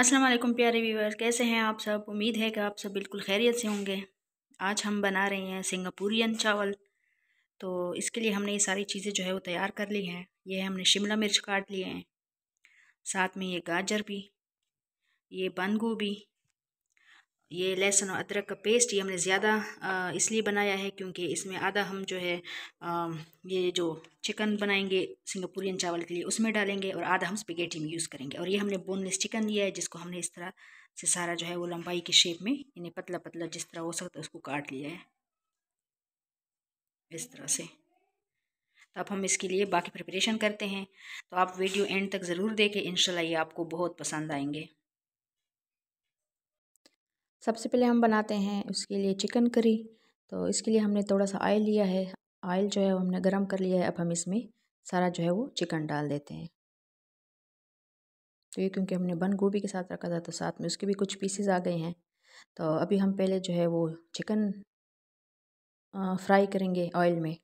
अस्सलाम वालेकुम प्यारे व्यूवर कैसे हैं आप सब उम्मीद है कि आप सब बिल्कुल खैरियत से होंगे आज हम बना रहे हैं सिंगापुरियन चावल तो इसके लिए हमने ये सारी चीज़ें जो है वो तैयार कर ली हैं ये हमने शिमला मिर्च काट लिए हैं साथ में ये गाजर भी ये बंद गोभी ये लहसुन और अदरक का पेस्ट ये हमने ज़्यादा इसलिए बनाया है क्योंकि इसमें आधा हम जो है ये जो चिकन बनाएंगे सिंगापुरियन चावल के लिए उसमें डालेंगे और आधा हम स्पेगेटी में यूज़ करेंगे और ये हमने बोनलेस चिकन लिया है जिसको हमने इस तरह से सारा जो है वो लंबाई के शेप में यानी पतला पतला जिस तरह हो सकता है उसको काट लिया है इस तरह से तो अब हम इसके लिए बाकी प्रिपरेशन करते हैं तो आप वीडियो एंड तक ज़रूर देखें इन ये आपको बहुत पसंद आएंगे सबसे पहले हम बनाते हैं उसके लिए चिकन करी तो इसके लिए हमने थोड़ा सा ऑयल लिया है ऑयल जो है वो हमने गर्म कर लिया है अब हम इसमें सारा जो है वो चिकन डाल देते हैं तो ये क्योंकि हमने बंद गोभी के साथ रखा था तो साथ में उसके भी कुछ पीसेज आ गए हैं तो अभी हम पहले जो है वो चिकन फ्राई करेंगे ऑयल में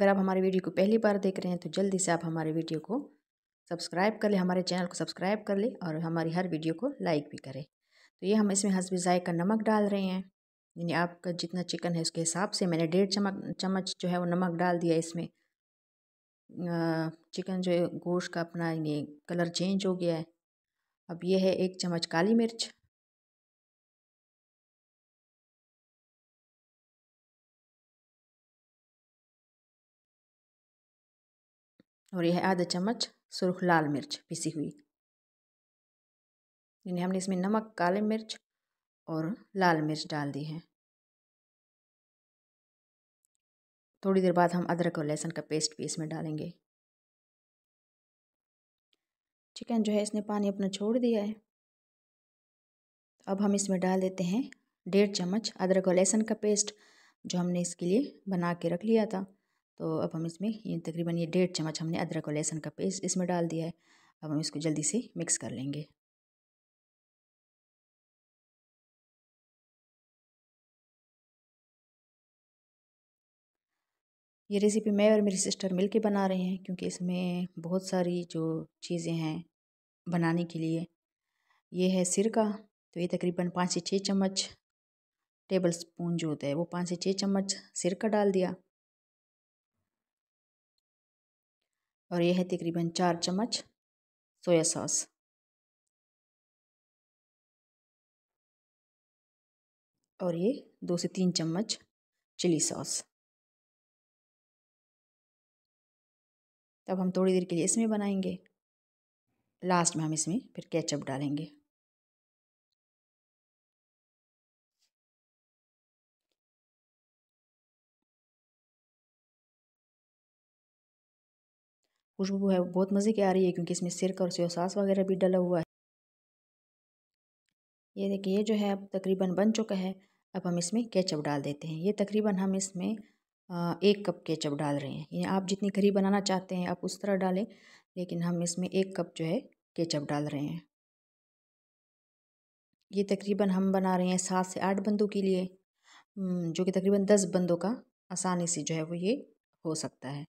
अगर आप हमारे वीडियो को पहली बार देख रहे हैं तो जल्दी से आप हमारे वीडियो को सब्सक्राइब कर लें हमारे चैनल को सब्सक्राइब कर लें और हमारी हर वीडियो को लाइक भी करें तो ये हम इसमें हंसबी का नमक डाल रहे हैं यानी आपका जितना चिकन है उसके हिसाब से मैंने डेढ़ चमक चम्मच जो है वो नमक डाल दिया इसमें चिकन जो है गोश्त का अपना ये कलर चेंज हो गया है अब ये है एक चम्मच काली मिर्च और यह आधा चम्मच सुरख लाल मिर्च पिसी हुई यानी हमने इसमें नमक काले मिर्च और लाल मिर्च डाल दी है थोड़ी देर बाद हम अदरक और लहसुन का पेस्ट भी इसमें डालेंगे चिकन जो है इसने पानी अपना छोड़ दिया है अब हम इसमें डाल देते हैं डेढ़ चम्मच अदरक और लहसुन का पेस्ट जो हमने इसके लिए बना के रख लिया था तो अब हम इसमें ये तकरीबन ये डेढ़ चम्मच हमने अदरक और लहसुन का पेस्ट इसमें डाल दिया है अब हम इसको जल्दी से मिक्स कर लेंगे ये रेसिपी मैं और मेरी सिस्टर मिल के बना रहे हैं क्योंकि इसमें बहुत सारी जो चीज़ें हैं बनाने के लिए ये है सिरका तो ये तकरीबन पाँच से छः चम्मच टेबल स्पून जो होता है वो पाँच से छः चम्मच सिरका डाल दिया और यह है तकरीबन चार चम्मच सोया सॉस और ये दो से तीन चम्मच चिली सॉस तब हम थोड़ी देर के लिए इसमें बनाएंगे लास्ट में हम इसमें फिर केचप डालेंगे खुशबू है बहुत मज़े की आ रही है क्योंकि इसमें सिरका और सास वगैरह भी डला हुआ है ये देखिए ये जो है अब तकरीबन बन चुका है अब हम इसमें केचप डाल देते हैं ये तकरीबन हम इसमें एक कप केचप डाल रहे हैं ये आप जितनी घरी बनाना चाहते हैं आप उस तरह डालें लेकिन हम इसमें एक कप जो है केचप डाल रहे हैं ये तकरीबन हम बना रहे हैं सात से आठ बंदों के लिए जो कि तकरीबन दस बंदों का आसानी से जो है वो ये हो सकता है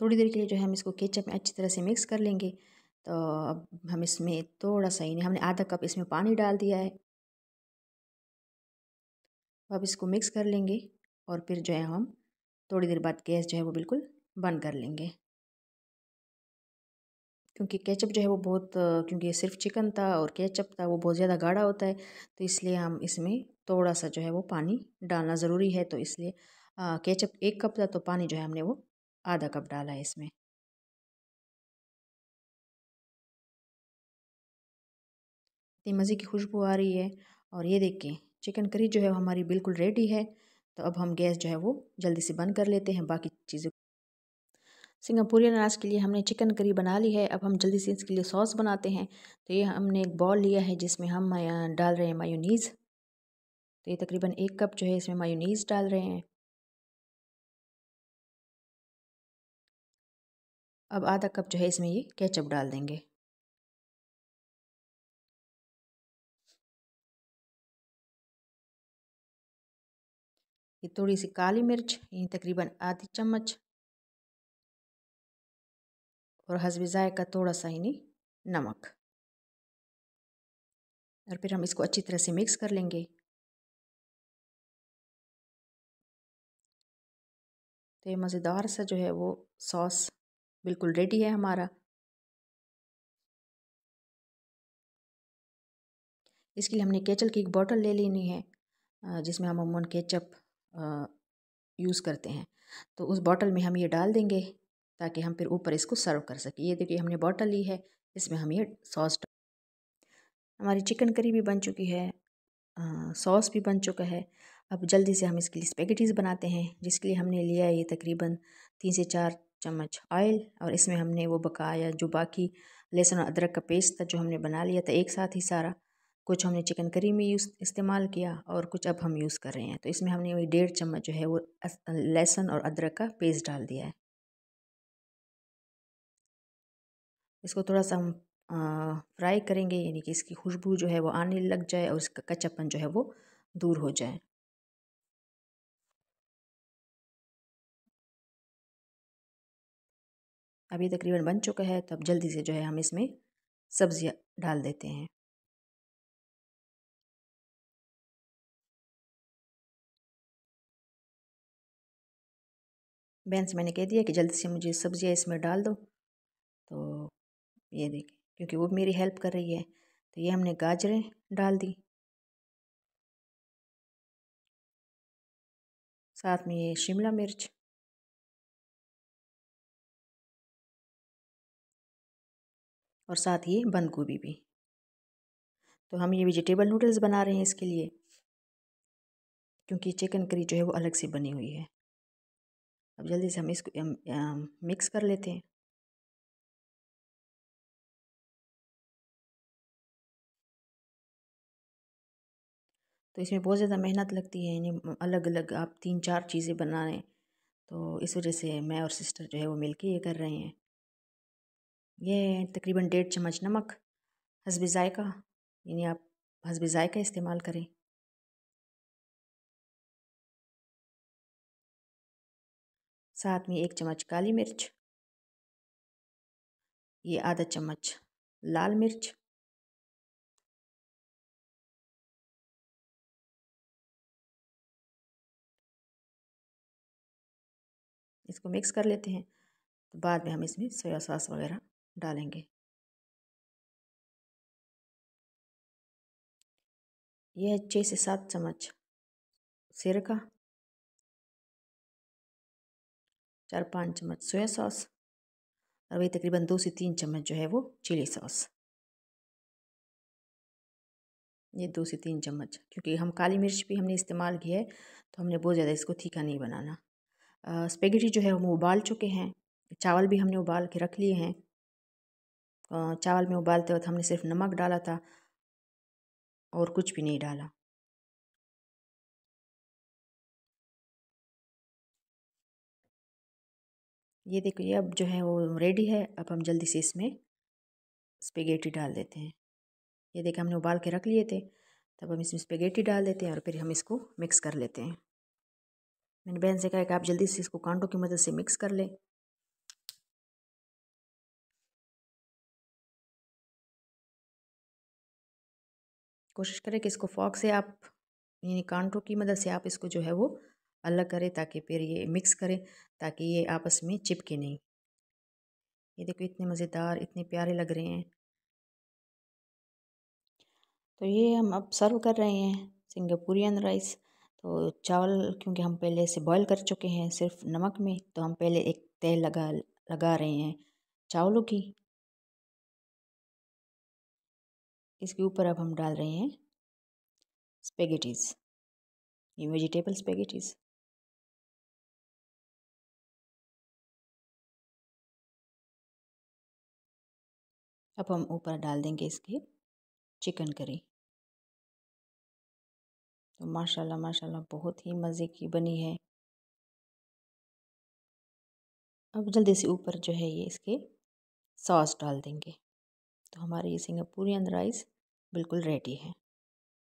थोड़ी देर के लिए जो है हम इसको केचप में अच्छी तरह से मिक्स कर लेंगे तो अब हम इसमें थोड़ा सा ही हमने आधा कप इसमें पानी डाल दिया है तो अब इसको मिक्स कर लेंगे और फिर जो है हम थोड़ी देर बाद गैस जो है वो बिल्कुल बंद कर लेंगे क्योंकि केचप जो है वो बहुत क्योंकि सिर्फ चिकन था और केचप था वो बहुत ज़्यादा गाढ़ा होता है तो इसलिए हम इसमें थोड़ा सा जो है वो पानी डालना ज़रूरी है तो इसलिए केचप एक कप था तो पानी जो है हमने वो आधा कप डाला है इसमें इतनी मज़े की खुशबू आ रही है और ये देखें चिकन करी जो है हमारी बिल्कुल रेडी है तो अब हम गैस जो है वो जल्दी से बंद कर लेते हैं बाकी चीज़ें सिंगापुरी नाज के लिए हमने चिकन करी बना ली है अब हम जल्दी से इसके लिए सॉस बनाते हैं तो ये हमने एक बॉल लिया है जिसमें हम डाल रहे हैं मायोनीज़ तो ये तकरीबन एक कप जो है इसमें मायोनीज़ डाल रहे हैं अब आधा कप जो है इसमें ये केचप डाल देंगे ये थोड़ी सी काली मिर्च ये तकरीबन आधी चम्मच और हसब का थोड़ा सा नहीं नमक और फिर हम इसको अच्छी तरह से मिक्स कर लेंगे तो ये मज़ेदार सा जो है वो सॉस बिल्कुल रेडी है हमारा इसके लिए हमने केचल की एक बॉटल ले लेनी है जिसमें हम अमूमन केचप यूज़ करते हैं तो उस बॉटल में हम ये डाल देंगे ताकि हम फिर ऊपर इसको सर्व कर सकें ये देखिए हमने बॉटल ली है इसमें हम ये सॉस हमारी चिकन करी भी बन चुकी है सॉस भी बन चुका है अब जल्दी से हम इसके लिए स्पेगेटीज़ बनाते हैं जिसके लिए हमने लिया है ये तकरीबन तीन से चार चम्मच ऑयल और इसमें हमने वो बकाया जो बाकी लहसुन और अदरक का पेस्ट था जो हमने बना लिया था एक साथ ही सारा कुछ हमने चिकन करी में यूज़ इस्तेमाल किया और कुछ अब हम यूज़ कर रहे हैं तो इसमें हमने वही डेढ़ चम्मच जो है वो लहसुन और अदरक का पेस्ट डाल दिया है इसको थोड़ा सा हम फ्राई करेंगे यानी कि इसकी खुशबू जो है वो आने लग जाए और इसका कच्चापन जो है वो दूर हो जाए अब ये तकरीबन बन चुका है तो अब जल्दी से जो है हम इसमें सब्ज़ियाँ डाल देते हैं बहन से मैंने कह दिया कि जल्दी से मुझे सब्ज़ियाँ इसमें डाल दो तो ये देखें क्योंकि वो मेरी हेल्प कर रही है तो ये हमने गाजरें डाल दी साथ में ये शिमला मिर्च और साथ ही बंद गोभी भी तो हम ये वेजिटेबल नूडल्स बना रहे हैं इसके लिए क्योंकि चिकन करी जो है वो अलग से बनी हुई है अब जल्दी से हम इसको अम, अम, मिक्स कर लेते हैं तो इसमें बहुत ज़्यादा मेहनत लगती है यानी अलग अलग आप तीन चार चीज़ें बना रहे हैं तो इस वजह से मैं और सिस्टर जो है वो मिलके ये कर रहे हैं ये तकरीबन डेढ़ चम्मच नमक हसब ज़ायका यानी आप हसब ज़ायका इस्तेमाल करें साथ में एक चम्मच काली मिर्च ये आधा चम्मच लाल मिर्च इसको मिक्स कर लेते हैं तो बाद में हम इसमें सोया सॉस वगैरह डालेंगे यह छः से सात चम्मच सिरका चार पाँच चम्मच सोया सॉस और वही तकरीबन दो से तीन चम्मच जो है वो चिली सॉस ये दो से तीन चम्मच क्योंकि हम काली मिर्च भी हमने इस्तेमाल की है तो हमने बहुत ज़्यादा इसको तीखा नहीं बनाना स्पेगेटी जो है हम उबाल चुके हैं चावल भी हमने उबाल के रख लिए हैं चावल में उबालते वक्त हमने सिर्फ नमक डाला था और कुछ भी नहीं डाला ये देखिए अब जो है वो रेडी है अब हम जल्दी से इसमें स्पेगेटी डाल देते हैं ये देखिए हमने उबाल के रख लिए थे तब हम इसमें स्पेगेटी डाल देते हैं और फिर हम इसको मिक्स कर लेते हैं मैंने बहन से कहा कि आप जल्दी से इसको कांटों की मदद से मिक्स कर लें कोशिश करें कि इसको फॉक से आप यानी कांटों की मदद से आप इसको जो है वो अलग करें ताकि फिर ये मिक्स करें ताकि ये आपस में चिपके नहीं ये देखो इतने मज़ेदार इतने प्यारे लग रहे हैं तो ये हम अब सर्व कर रहे हैं सिंगापुरियन राइस तो चावल क्योंकि हम पहले से बॉईल कर चुके हैं सिर्फ नमक में तो हम पहले एक तेल लगा लगा रहे हैं चावलों की इसके ऊपर अब हम डाल रहे हैं स्पेगेटीज़ ये वेजिटेबल स्पेगेटीज़ अब हम ऊपर डाल देंगे इसके चिकन करी तो माशाल्लाह माशाल्लाह बहुत ही मज़े की बनी है अब जल्दी से ऊपर जो है ये इसके सॉस डाल देंगे तो हमारे ये सिंगापुरियन राइस बिल्कुल रेडी है